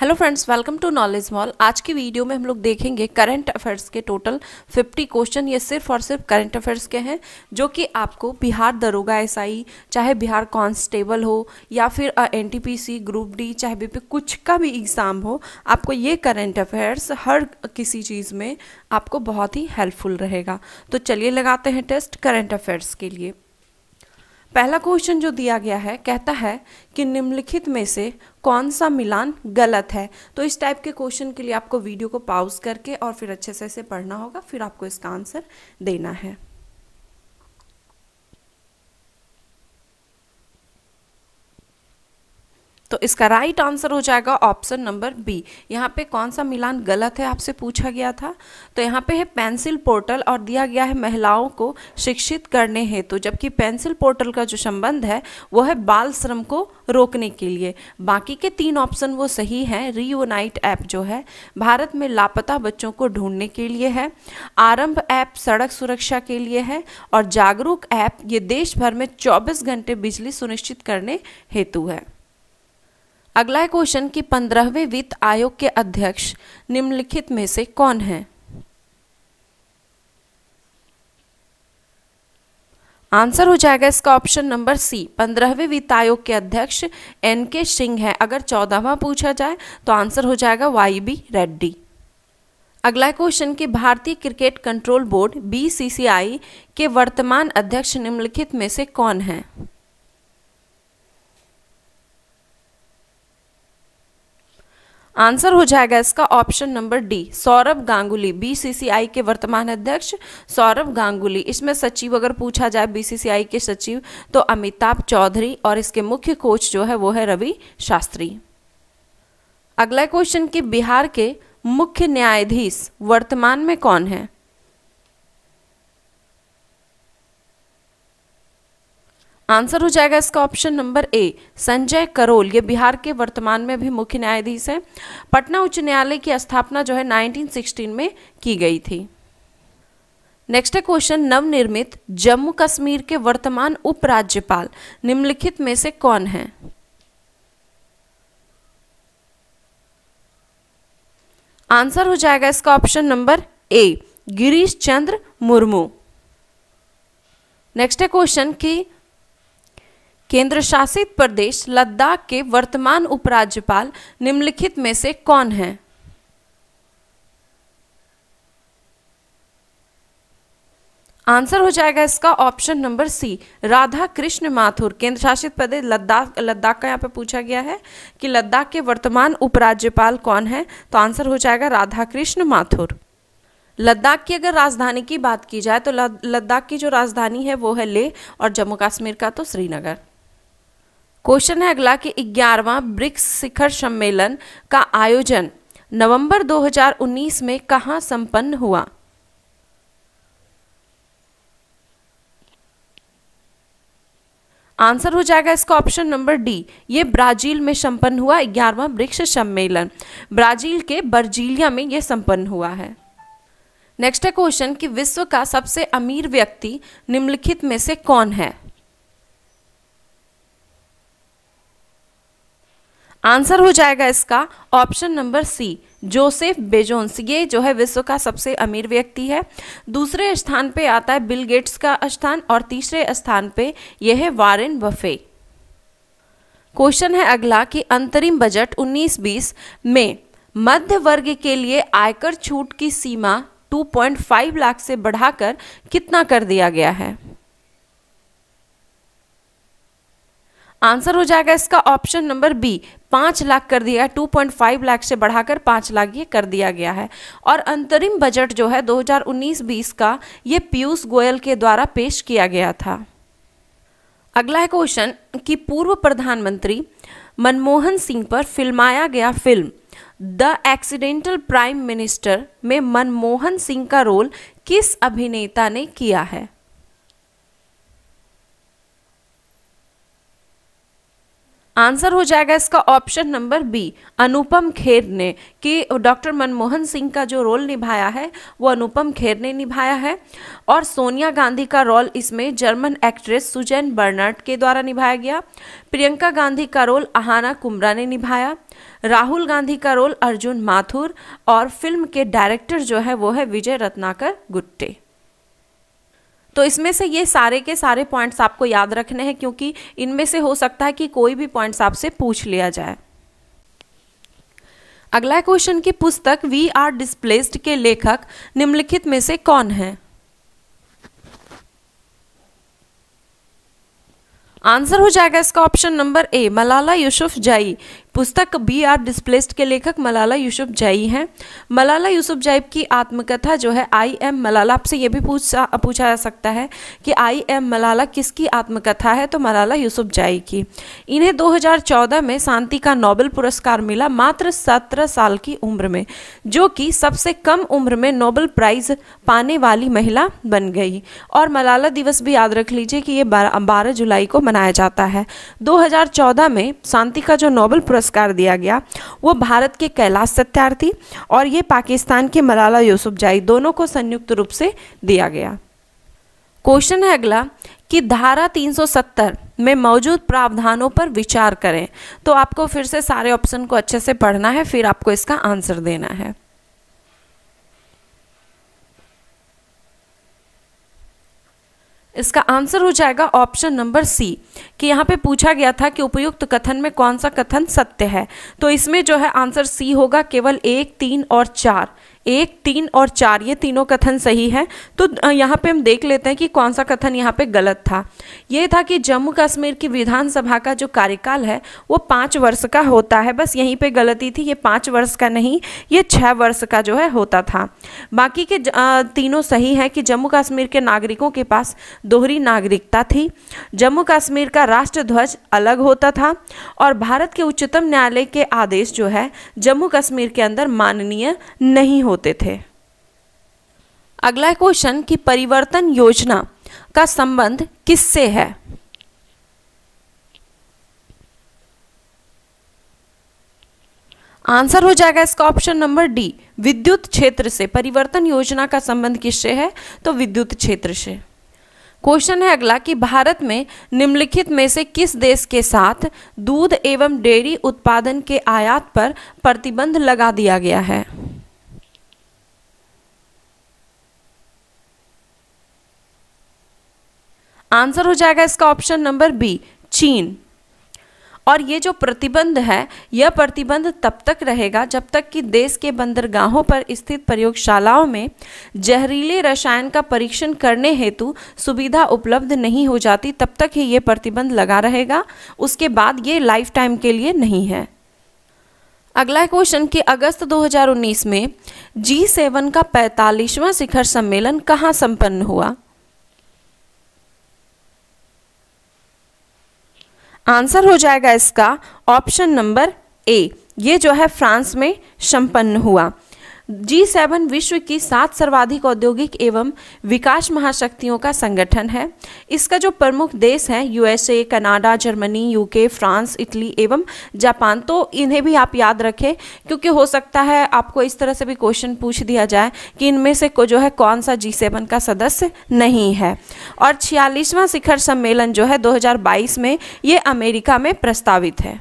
Hello friends welcome to Knowledge Mall आज की video में हम लोग देखेंगे करंट अफेयर्स के टोटल 50 क्वेश्चन ये सिर्फ और सिर्फ करंट अफेयर्स के हैं जो कि आपको बिहार दरोगा एसआई चाहे बिहार कांस्टेबल हो या फिर एनटीपीसी ग्रुप डी चाहे बीपी कुछ का भी एग्ज़ाम हो आपको ये करंट अफेयर्स हर किसी चीज़ में आपको बहुत ही हेल्पफुल रहेगा तो चलिए लगाते हैं टेस्ट करंट अफेयर्स के लिए पहला क्वेश्चन जो दिया गया है कहता है कि निम्नलिखित में से कौन सा मिलान गलत है तो इस टाइप के क्वेश्चन के लिए आपको वीडियो को पाउज करके और फिर अच्छे से इसे पढ़ना होगा फिर आपको इसका आंसर देना है तो इसका राइट आंसर हो जाएगा ऑप्शन नंबर बी यहाँ पे कौन सा मिलान गलत है आपसे पूछा गया था तो यहाँ पे है पेंसिल पोर्टल और दिया गया है महिलाओं को शिक्षित करने हेतु तो जबकि पेंसिल पोर्टल का जो संबंध है वो है बाल श्रम को रोकने के लिए बाकी के तीन ऑप्शन वो सही हैं रीयूनाइट ऐप जो है भारत में लापता बच्चों को ढूंढने के लिए है आरंभ ऐप सड़क सुरक्षा के लिए है और जागरूक ऐप ये देश भर में 24 घंटे बिजली सुनिश्चित करने हेतु है अगला है क्वेश्चन कि पंद्रहवें वित्त आयोग के अध्यक्ष निम्नलिखित में से कौन है आंसर हो जाएगा इसका ऑप्शन नंबर सी पंद्रहवें वित्त आयोग के अध्यक्ष एन के सिंह है अगर चौदहवा पूछा जाए तो आंसर हो जाएगा वाई बी रेड्डी अगला क्वेश्चन कि भारतीय क्रिकेट कंट्रोल बोर्ड बीसीसीआई के वर्तमान अध्यक्ष निम्नलिखित में से कौन है आंसर हो जाएगा इसका option number D Saurabh Ganguly BCCI के वर्तमान अध्यक्ष सौरभ गांगुली इसमें सचिव अगर पूछा जाए बीसीसीआई के सचिव तो अमिताभ चौधरी और इसके मुख्य कोच जो है वो है रवि शास्त्री अगला क्वेश्चन कि बिहार के मुख्य न्यायाधीश वर्तमान में कौन है आंसर हो जाएगा इसका option number A Sanjay Karol ये बिहार के वर्तमान में भी मुख्य न्यायाधीश हैं पटना उच्च न्यायालय की स्थापना जो है 1916 में की गई थी नेक्स्ट है क्वेश्चन नवनिर्मित जम्मू कश्मीर के वर्तमान उपराज्यपाल निम्नलिखित में से कौन है आंसर हो जाएगा इसका option number A Girish Chandra Murmu next है क्वेश्चन की केंद्र शासित प्रदेश लद्दाख के वर्तमान उपराज्यपाल निम्नलिखित में से कौन है आंसर हो जाएगा इसका option number C Radha Krishna Mathur केंद्र शासित प्रदेश लद्दाख लद्दाख का यहाँ पे पूछा गया है कि लद्दाख के वर्तमान उपराज्यपाल कौन है तो आंसर हो जाएगा राधा कृष्ण माथुर लद्दाख की अगर राजधानी की बात की जाए तो लद्दाख की जो राजधानी है वो है लेह और जम्मू कश्मीर का तो श्रीनगर क्वेश्चन है अगला कि ग्यारहवा ब्रिक्स शिखर सम्मेलन का आयोजन नवंबर 2019 में कहा संपन्न हुआ आंसर हो जाएगा इसका ऑप्शन नंबर डी ये ब्राजील में संपन्न हुआ ग्यारहवा वृक्ष सम्मेलन ब्राजील के बर्जीलिया में यह संपन्न हुआ है नेक्स्ट है क्वेश्चन कि विश्व का सबसे अमीर व्यक्ति निम्नलिखित में से कौन है आंसर हो जाएगा इसका option number C Joseph Bezos ये जो है विश्व का सबसे अमीर व्यक्ति है दूसरे स्थान पे आता है बिल गेट्स का स्थान और तीसरे स्थान पे यह है वारेन बफे क्वेश्चन है अगला कि अंतरिम बजट 19-20 में मध्य वर्ग के लिए आयकर छूट की सीमा 2.5 लाख से बढ़ाकर कितना कर दिया गया है आंसर हो जाएगा इसका ऑप्शन नंबर बी पाँच लाख कर दिया टू पॉइंट फाइव लाख से बढ़ाकर पाँच लाख ये कर दिया गया है और अंतरिम बजट जो है 2019-20 का ये पीयूष गोयल के द्वारा पेश किया गया था अगला है क्वेश्चन कि पूर्व प्रधानमंत्री मनमोहन सिंह पर फिल्माया गया film the accidental prime minister में मनमोहन सिंह का रोल किस अभिनेता ने किया है आंसर हो जाएगा इसका option number B Anupam Kher ने कि डॉक्टर मनमोहन सिंह का जो रोल निभाया है वो अनुपम खेर ने निभाया है और सोनिया गांधी का रोल इसमें जर्मन एक्ट्रेस सुजैन बर्नार्ड के द्वारा निभाया गया प्रियंका गांधी का रोल अहाना कुमरा ने निभाया राहुल गांधी का रोल अर्जुन माथुर और फिल्म के डायरेक्टर जो है वो है विजय रत्नाकर गुट्टे तो इसमें से ये सारे के सारे पॉइंट्स आपको याद रखने हैं क्योंकि इनमें से हो सकता है कि कोई भी पॉइंट्स आपसे पूछ लिया जाए अगला क्वेश्चन की पुस्तक वी आर डिस्प्लेस्ड के लेखक निम्नलिखित में से कौन है आंसर हो जाएगा इसका option number A Malala Yousafzai पुस्तक बी आर डिस्प्लेस्ड के लेखक मलाला यूसुफ जाई हैं मलाला यूसुफ जाइब की आत्मकथा जो है आई एम मलाला आपसे ये भी पूछ पूछा जा सकता है कि आई एम मलाला किसकी आत्मकथा है तो मलाला यूसुफ जाई की इन्हें 2014 में शांति का नोबेल पुरस्कार मिला मात्र 17 साल की उम्र में जो कि सबसे कम उम्र में नोबेल प्राइज पाने वाली महिला बन गई और मलाला दिवस भी याद रख लीजिए कि ये बारह जुलाई को मनाया जाता है दो में शांति का जो नोबेल पुरस्कार पुरस्कार दिया गया वो भारत के कैलाश सत्यार्थी और ये पाकिस्तान के मलाला यूसुफजाई दोनों को संयुक्त रूप से दिया गया क्वेश्चन है अगला कि धारा 370 में मौजूद प्रावधानों पर विचार करें तो आपको फिर से सारे ऑप्शन को अच्छे से पढ़ना है फिर आपको इसका आंसर देना है इसका आंसर हो जाएगा ऑप्शन नंबर सी कि यहाँ पे पूछा गया था कि उपयुक्त कथन में कौन सा कथन सत्य है तो इसमें जो है आंसर सी होगा केवल एक तीन और चार एक तीन और चार ये तीनों कथन सही है तो यहाँ पे हम देख लेते हैं कि कौन सा कथन यहाँ पे गलत था ये था कि जम्मू कश्मीर की विधानसभा का जो कार्यकाल है वो पाँच वर्ष का होता है बस यहीं पे गलती थी ये पाँच वर्ष का नहीं ये छः वर्ष का जो है होता था बाकी के तीनों सही है कि जम्मू कश्मीर के नागरिकों के पास दोहरी नागरिकता थी जम्मू कश्मीर का राष्ट्र ध्वज अलग होता था और भारत के उच्चतम न्यायालय के आदेश जो है जम्मू कश्मीर के अंदर माननीय नहीं होते थे अगला क्वेश्चन कि परिवर्तन योजना का संबंध किससे है आंसर हो जाएगा इसका ऑप्शन नंबर डी विद्युत क्षेत्र से परिवर्तन योजना का संबंध किससे है तो विद्युत क्षेत्र से क्वेश्चन है अगला कि भारत में निम्नलिखित में से किस देश के साथ दूध एवं डेयरी उत्पादन के आयात पर प्रतिबंध लगा दिया गया है आंसर हो जाएगा इसका ऑप्शन नंबर बी चीन और ये जो प्रतिबंध है यह प्रतिबंध तब तक रहेगा जब तक कि देश के बंदरगाहों पर स्थित प्रयोगशालाओं में जहरीले रसायन का परीक्षण करने हेतु सुविधा उपलब्ध नहीं हो जाती तब तक ही ये प्रतिबंध लगा रहेगा उसके बाद ये लाइफ टाइम के लिए नहीं है अगला क्वेश्चन कि अगस्त 2019 में जी सेवन का पैंतालीसवां शिखर सम्मेलन कहाँ संपन्न हुआ आंसर हो जाएगा इसका ऑप्शन नंबर ए ये जो है फ्रांस में संपन्न हुआ जी सेवन विश्व की सात सर्वाधिक औद्योगिक एवं विकास महाशक्तियों का संगठन है इसका जो प्रमुख देश है USA Canada Germany UK France Italy एवं जापान तो इन्हें भी आप याद रखें क्योंकि हो सकता है आपको इस तरह से भी क्वेश्चन पूछ दिया जाए कि इनमें से को जो है कौन सा जी सेवन का सदस्य नहीं है और छियालीसवां शिखर सम्मेलन जो है 2022 में ये अमेरिका में प्रस्तावित है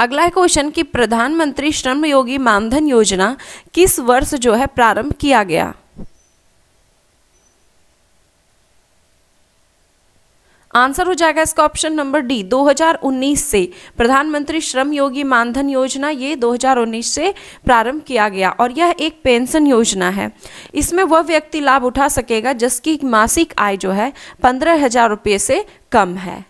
अगला है क्वेश्चन कि प्रधानमंत्री श्रम योगी मानधन योजना किस वर्ष जो है प्रारंभ किया गया आंसर हो जाएगा इसका ऑप्शन नंबर डी 2019 से प्रधानमंत्री श्रम योगी मानधन योजना ये 2019 से प्रारंभ किया गया और यह एक पेंशन योजना है इसमें वह व्यक्ति लाभ उठा सकेगा जिसकी मासिक आय जो है पंद्रह हजार रुपये से कम है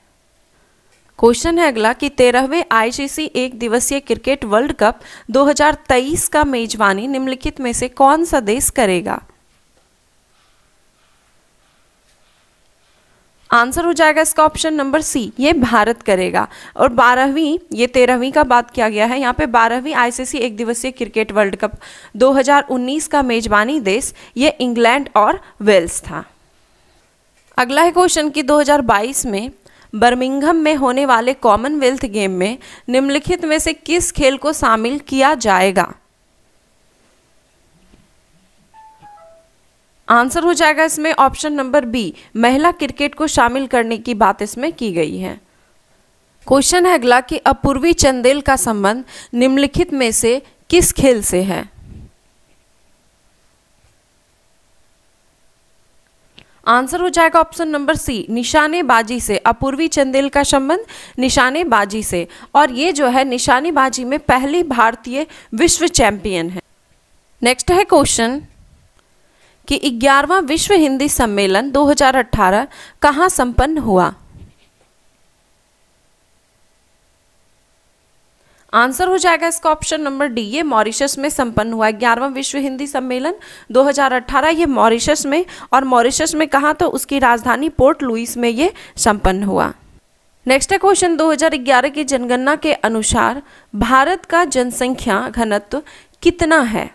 क्वेश्चन है अगला कि तेरहवें आईसीसी एक दिवसीय क्रिकेट वर्ल्ड कप 2023 का मेजबानी निम्नलिखित में से कौन सा देश करेगा आंसर हो जाएगा इसका ऑप्शन नंबर सी ये भारत करेगा और बारहवीं ये तेरहवीं का बात किया गया है यहाँ पे बारहवीं आईसीसी एक दिवसीय क्रिकेट वर्ल्ड कप 2019 का मेजबानी देश ये इंग्लैंड और वेल्स था अगला है क्वेश्चन कि 2022 में बर्मिंगहम में होने वाले कॉमनवेल्थ गेम में निम्नलिखित में से किस खेल को शामिल किया जाएगा आंसर हो जाएगा इसमें ऑप्शन नंबर बी महिला क्रिकेट को शामिल करने की बात इसमें की गई है क्वेश्चन है अगला कि अपूर्वी चंदेल का संबंध निम्नलिखित में से किस खेल से है आंसर हो जाएगा ऑप्शन नंबर सी निशानेबाजी से अपूर्वी चंदेल का संबंध निशानेबाजी से और ये जो है निशानेबाजी में पहली भारतीय विश्व चैंपियन है नेक्स्ट है क्वेश्चन कि ग्यारहवा विश्व हिंदी सम्मेलन 2018 कहाँ संपन्न हुआ आंसर हो जाएगा इसका ऑप्शन नंबर डी ये मॉरिशस में संपन्न हुआ है ग्यारहवा विश्व हिंदी सम्मेलन 2018 ये मॉरिशस में और मॉरिशस में कहा तो उसकी राजधानी पोर्ट लुइस में ये संपन्न हुआ नेक्स्ट है क्वेश्चन 2011 की जनगणना के अनुसार भारत का जनसंख्या घनत्व कितना है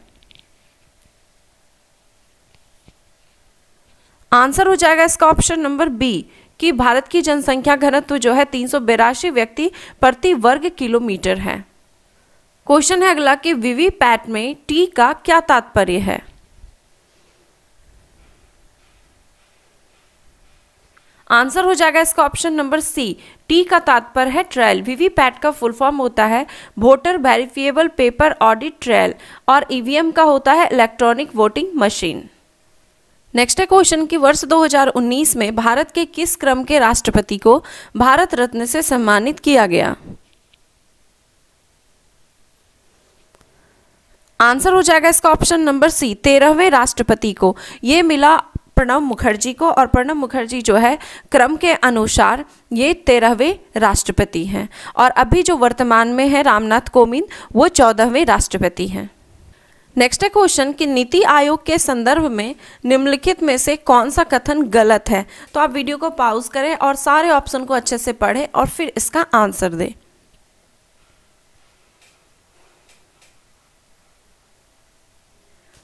आंसर हो जाएगा इसका ऑप्शन नंबर बी कि भारत की जनसंख्या घनत्व जो है तीन व्यक्ति प्रति वर्ग किलोमीटर है क्वेश्चन है अगला कि वीवीपैट में टी का क्या तात्पर्य है आंसर हो जाएगा इसका ऑप्शन नंबर सी टी का तात्पर्य है ट्रायल वीवीपैट का फुल फॉर्म होता है voter verifiable paper audit trial और ईवीएम का होता है इलेक्ट्रॉनिक वोटिंग मशीन नेक्स्ट है क्वेश्चन कि वर्ष 2019 में भारत के किस क्रम के राष्ट्रपति को भारत रत्न से सम्मानित किया गया आंसर हो जाएगा इसका ऑप्शन नंबर सी तेरहवें राष्ट्रपति को यह मिला प्रणब मुखर्जी को और प्रणब मुखर्जी जो है क्रम के अनुसार ये तेरहवें राष्ट्रपति हैं और अभी जो वर्तमान में है रामनाथ कोविंद वो चौदहवें राष्ट्रपति हैं नेक्स्ट है क्वेश्चन कि नीति आयोग के संदर्भ में निम्नलिखित में से कौन सा कथन गलत है तो आप वीडियो को पॉज करें और सारे ऑप्शन को अच्छे से पढ़ें और फिर इसका आंसर दें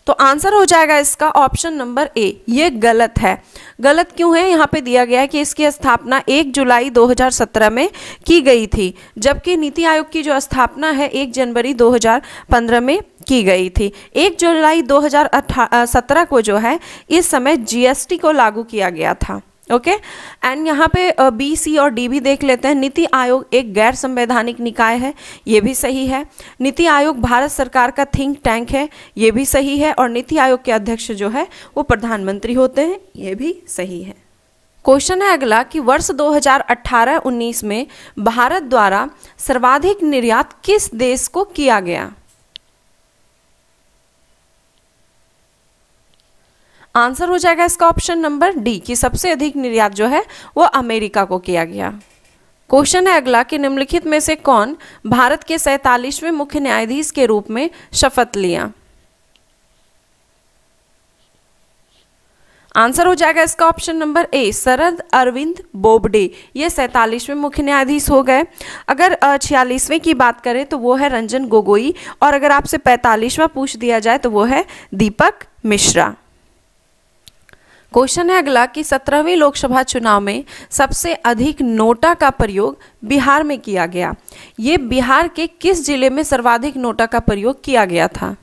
तो आंसर हो जाएगा इसका ऑप्शन नंबर ए ये गलत है गलत क्यों है यहाँ पे दिया गया है कि इसकी स्थापना 1 जुलाई 2017 में की गई थी जबकि नीति आयोग की जो स्थापना है 1 जनवरी 2015 में की गई थी 1 जुलाई 2017 को जो है इस समय जीएसटी को लागू किया गया था ओके okay? एंड यहाँ पे बी सी और डी भी देख लेते हैं नीति आयोग एक गैर संवैधानिक निकाय है ये भी सही है नीति आयोग भारत सरकार का थिंक टैंक है ये भी सही है और नीति आयोग के अध्यक्ष जो है वो प्रधानमंत्री होते हैं ये भी सही है क्वेश्चन है अगला कि वर्ष 2018-19 में भारत द्वारा सर्वाधिक निर्यात किस देश को किया गया आंसर हो जाएगा इसका ऑप्शन नंबर डी कि सबसे अधिक निर्यात जो है वो अमेरिका को किया गया क्वेश्चन है अगला कि निम्नलिखित में से कौन भारत के सैतालीसवें मुख्य न्यायाधीश के रूप में शपथ लिया आंसर हो जाएगा इसका option number A Sharad Arvind Bobde ये सैंतालीसवें मुख्य न्यायाधीश हो गए अगर छियालीसवें की बात करें तो वो है रंजन गोगोई और अगर आपसे पैंतालीसवां पूछ दिया जाए तो वो है दीपक मिश्रा क्वेश्चन है अगला कि सत्रहवीं लोकसभा चुनाव में सबसे अधिक नोटा का प्रयोग बिहार में किया गया ये बिहार के किस जिले में सर्वाधिक नोटा का प्रयोग किया गया था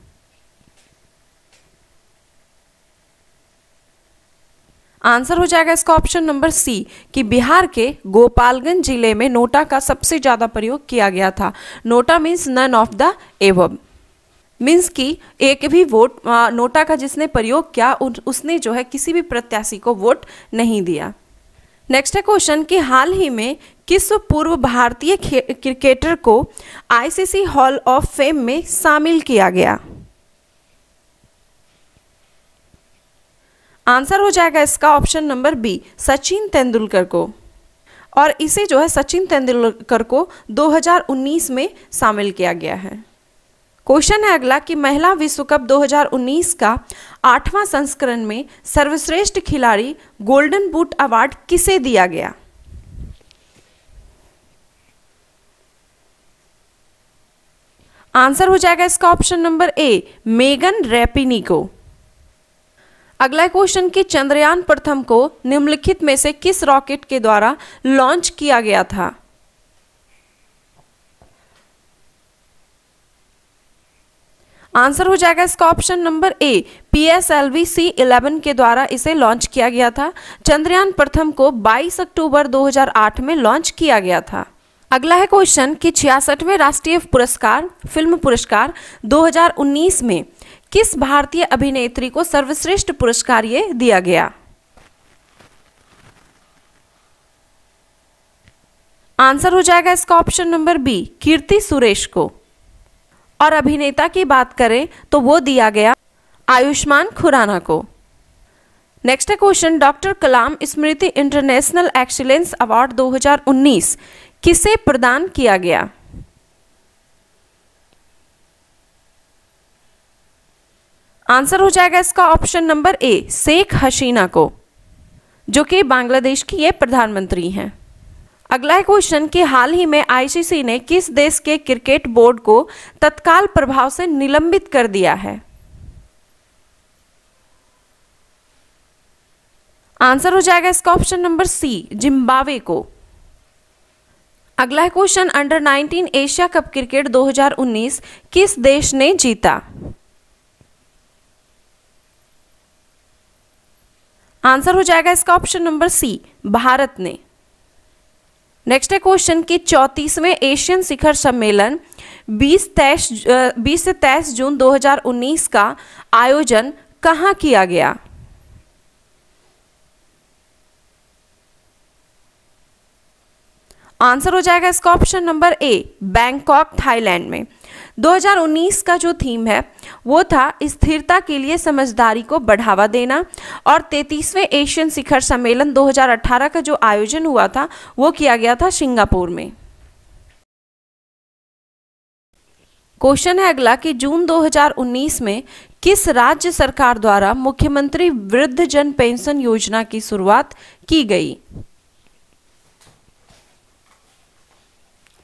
आंसर हो जाएगा इसका ऑप्शन नंबर सी कि बिहार के गोपालगंज जिले में नोटा का सबसे ज़्यादा प्रयोग किया गया था NOTA means none of the above means कि एक भी वोट आ, नोटा का जिसने प्रयोग किया उसने जो है किसी भी प्रत्याशी को वोट नहीं दिया नेक्स्ट है क्वेश्चन कि हाल ही में किस पूर्व भारतीय क्रिकेटर को आईसीसी हॉल ऑफ फेम में शामिल किया गया आंसर हो जाएगा इसका option number B Sachin Tendulkar को और इसे जो है सचिन तेंदुलकर को 2019 में शामिल किया गया है क्वेश्चन है अगला कि महिला विश्व कप 2019 का आठवां संस्करण में सर्वश्रेष्ठ खिलाड़ी गोल्डन बूट अवार्ड किसे दिया गया आंसर हो जाएगा इसका option number A Megan Rapinoe को अगला क्वेश्चन कि चंद्रयान प्रथम को निम्नलिखित में से किस रॉकेट के द्वारा लॉन्च किया गया था आंसर हो जाएगा इसका option number A P S L V C eleven के द्वारा इसे लॉन्च किया गया था चंद्रयान प्रथम को 22 अक्टूबर 2008 में लॉन्च किया गया था अगला है क्वेश्चन कि छियासठवें राष्ट्रीय पुरस्कार फिल्म पुरस्कार 2019 में किस भारतीय अभिनेत्री को सर्वश्रेष्ठ पुरस्कार ये दिया गया आंसर हो जाएगा इसका option number B Keerthy Suresh को और अभिनेता की बात करें तो वो दिया गया आयुष्मान खुराना को next question doctor Kalam Smriti international excellence award 2019 किसे प्रदान किया गया आंसर हो जाएगा इसका option number A Sheikh Hasina को जो कि बांग्लादेश की ये प्रधानमंत्री हैं अगला है क्वेश्चन कि हाल ही में आईसीसी ने किस देश के क्रिकेट बोर्ड को तत्काल प्रभाव से निलंबित कर दिया है आंसर हो जाएगा इसका ऑप्शन नंबर सी जिम्बावे को अगला है question under 19 Asia cup cricket 2019 किस देश ने जीता आंसर हो जाएगा इसका ऑप्शन नंबर सी भारत ने नेक्स्ट है क्वेश्चन कि चौंतीसवें एशियन शिखर सम्मेलन 20 तेईस बीस से तेईस जून 2019 का आयोजन कहाँ किया गया आंसर हो जाएगा इसका option number A Bangkok Thailand में 2019 का जो थीम है वो था स्थिरता के लिए समझदारी को बढ़ावा देना और तैतीसवें एशियन शिखर सम्मेलन 2018 का जो आयोजन हुआ था वो किया गया था सिंगापुर में क्वेश्चन है अगला कि जून 2019 में किस राज्य सरकार द्वारा मुख्यमंत्री वृद्ध जन पेंशन योजना की शुरुआत की गई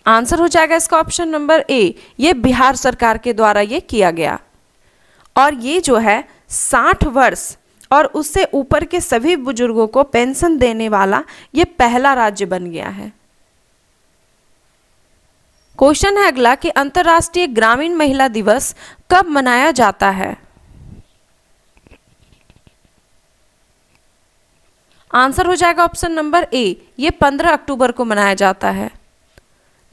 आंसर हो जाएगा इसका ऑप्शन नंबर ए ये बिहार सरकार के द्वारा ये किया गया और ये जो है साठ वर्ष और उससे ऊपर के सभी बुजुर्गों को पेंशन देने वाला ये पहला राज्य बन गया है क्वेश्चन है अगला कि अंतर्राष्ट्रीय ग्रामीण महिला दिवस कब मनाया जाता है आंसर हो जाएगा ऑप्शन नंबर ए ये 15 अक्टूबर को मनाया जाता है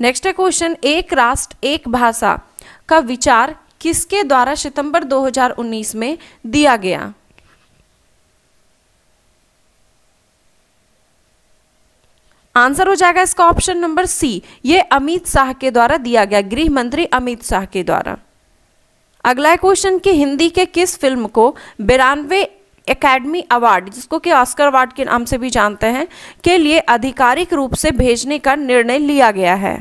नेक्स्ट है क्वेश्चन एक राष्ट्र एक भाषा का विचार किसके द्वारा सितंबर 2019 में दिया गया आंसर हो जाएगा इसका ऑप्शन नंबर सी ये अमित शाह के द्वारा दिया गया गृह मंत्री अमित शाह के द्वारा अगला क्वेश्चन कि हिंदी के किस फिल्म को बिरानवे एकेडमी अवार्ड जिसको कि ऑस्कर अवार्ड के नाम से भी जानते हैं के लिए आधिकारिक रूप से भेजने का निर्णय लिया गया है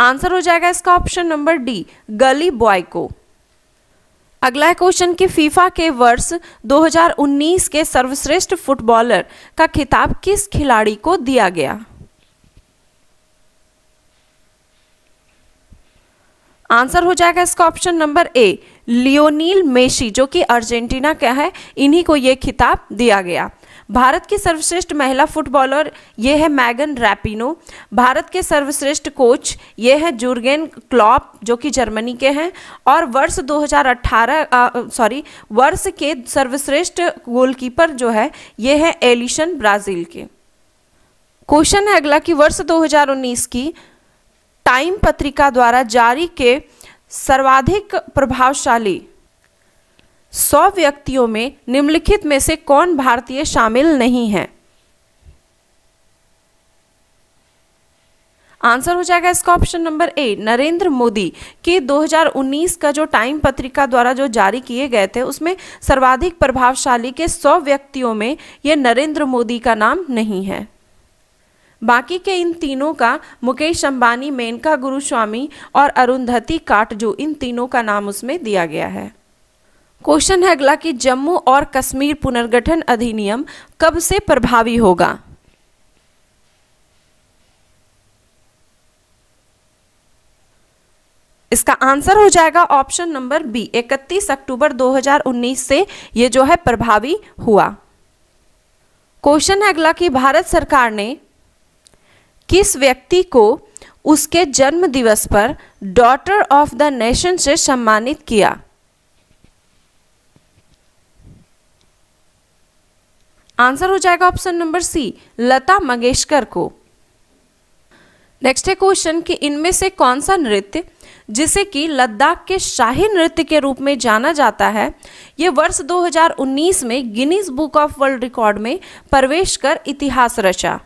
आंसर हो जाएगा इसका option number D Gully Boy को अगला है क्वेश्चन कि फीफा के वर्ष 2019 के सर्वश्रेष्ठ फुटबॉलर का खिताब किस खिलाड़ी को दिया गया आंसर हो जाएगा इसका option number A Lionel Messi जो कि अर्जेंटीना का है इन्हीं को यह खिताब दिया गया भारत की सर्वश्रेष्ठ महिला फुटबॉलर ये है मैगन रैपिनो भारत के सर्वश्रेष्ठ कोच ये है जुर्गेन क्लॉप जो कि जर्मनी के हैं और वर्ष 2018 सॉरी वर्ष के सर्वश्रेष्ठ गोलकीपर जो है ये है एलिशन ब्राज़ील के क्वेश्चन है अगला कि वर्ष 2019 की टाइम पत्रिका द्वारा जारी के सर्वाधिक प्रभावशाली सौ व्यक्तियों में निम्नलिखित में से कौन भारतीय शामिल नहीं है आंसर हो जाएगा इसका option number A Narendra Modi के 2019 का जो टाइम पत्रिका द्वारा जो जारी किए गए थे उसमें सर्वाधिक प्रभावशाली के 100 व्यक्तियों में यह नरेंद्र मोदी का नाम नहीं है बाकी के इन तीनों का मुकेश अंबानी मेनका गुरुस्वामी और अरुंधति काटजू इन तीनों का नाम उसमें दिया गया है क्वेश्चन है अगला कि जम्मू और कश्मीर पुनर्गठन अधिनियम कब से प्रभावी होगा इसका आंसर हो जाएगा ऑप्शन नंबर बी 31 अक्टूबर 2019 से ये जो है प्रभावी हुआ क्वेश्चन है अगला कि भारत सरकार ने किस व्यक्ति को उसके जन्म दिवस पर डॉटर ऑफ द नेशन से सम्मानित किया आंसर हो जाएगा option number C Lata Mangeshkar को नेक्स्ट है क्वेश्चन कि इनमें से कौन सा नृत्य जिसे कि लद्दाख के शाही नृत्य के रूप में जाना जाता है ये वर्ष 2019 में Guinness book of world record में प्रवेश कर इतिहास रचा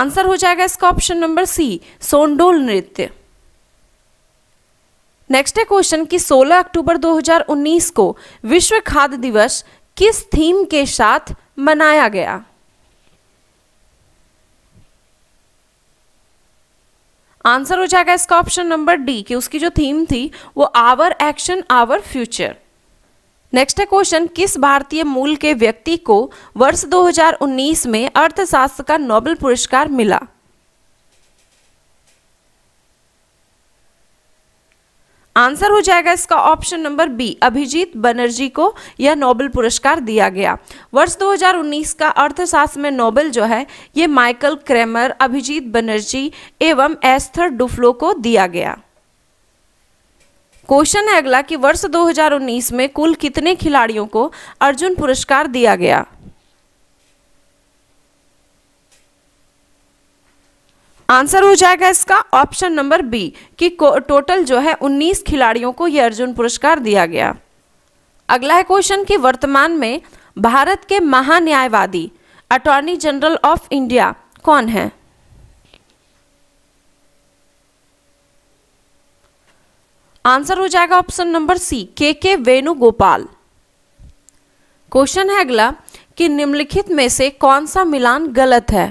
आंसर हो जाएगा इसका ऑप्शन नंबर सी सोंडोल नृत्य नेक्स्ट है क्वेश्चन कि 16 अक्टूबर 2019 को विश्व खाद्य दिवस किस थीम के साथ मनाया गया आंसर हो जाएगा इसका ऑप्शन नंबर डी कि उसकी जो थीम थी वो our action our future next है क्वेश्चन किस भारतीय मूल के व्यक्ति को वर्ष 2019 में अर्थशास्त्र का नोबेल पुरस्कार मिला आंसर हो जाएगा इसका option number B Abhijit Banerjee को यह नोबेल पुरस्कार दिया गया वर्ष 2019 का अर्थशास्त्र में नोबेल जो है ये माइकल क्रेमर अभिजीत बनर्जी एवं एस्थर डुफ्लो को दिया गया क्वेश्चन है अगला कि वर्ष 2019 में कुल कितने खिलाड़ियों को अर्जुन पुरस्कार दिया गया आंसर हो जाएगा इसका ऑप्शन नंबर बी कि टोटल जो है 19 खिलाड़ियों को यह अर्जुन पुरस्कार दिया गया अगला है क्वेश्चन कि वर्तमान में भारत के महान्यायवादी अटॉर्नी जनरल ऑफ इंडिया कौन है आंसर हो जाएगा ऑप्शन नंबर सी के के वेणुगोपाल क्वेश्चन है अगला कि निम्नलिखित में से कौन सा मिलान गलत है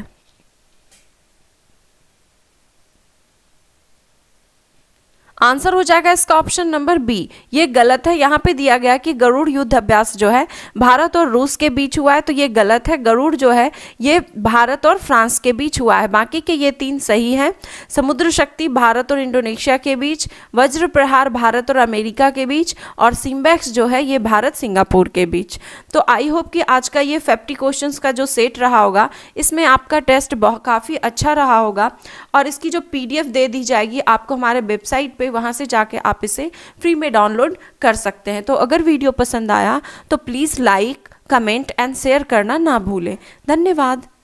आंसर हो जाएगा इसका ऑप्शन नंबर बी ये गलत है यहाँ पे दिया गया कि गरुड़ युद्ध अभ्यास जो है भारत और रूस के बीच हुआ है तो ये गलत है गरुड़ जो है ये भारत और फ्रांस के बीच हुआ है बाकी के ये तीन सही हैं समुद्र शक्ति भारत और इंडोनेशिया के बीच वज्र प्रहार भारत और अमेरिका के बीच और सिम्बैक्स जो है ये भारत सिंगापुर के बीच तो आई होप कि आज का ये फिफ्टी क्वेश्चन का जो सेट रहा होगा इसमें आपका टेस्ट काफ़ी अच्छा रहा होगा और इसकी जो पी दे दी जाएगी आपको हमारे वेबसाइट पर हुए वहाँ से जाके आप इसे फ्री में डाउनलोड कर सकते हैं तो अगर वीडियो पसंद आया तो please like comment and share करना ना भूलें धन्यवाद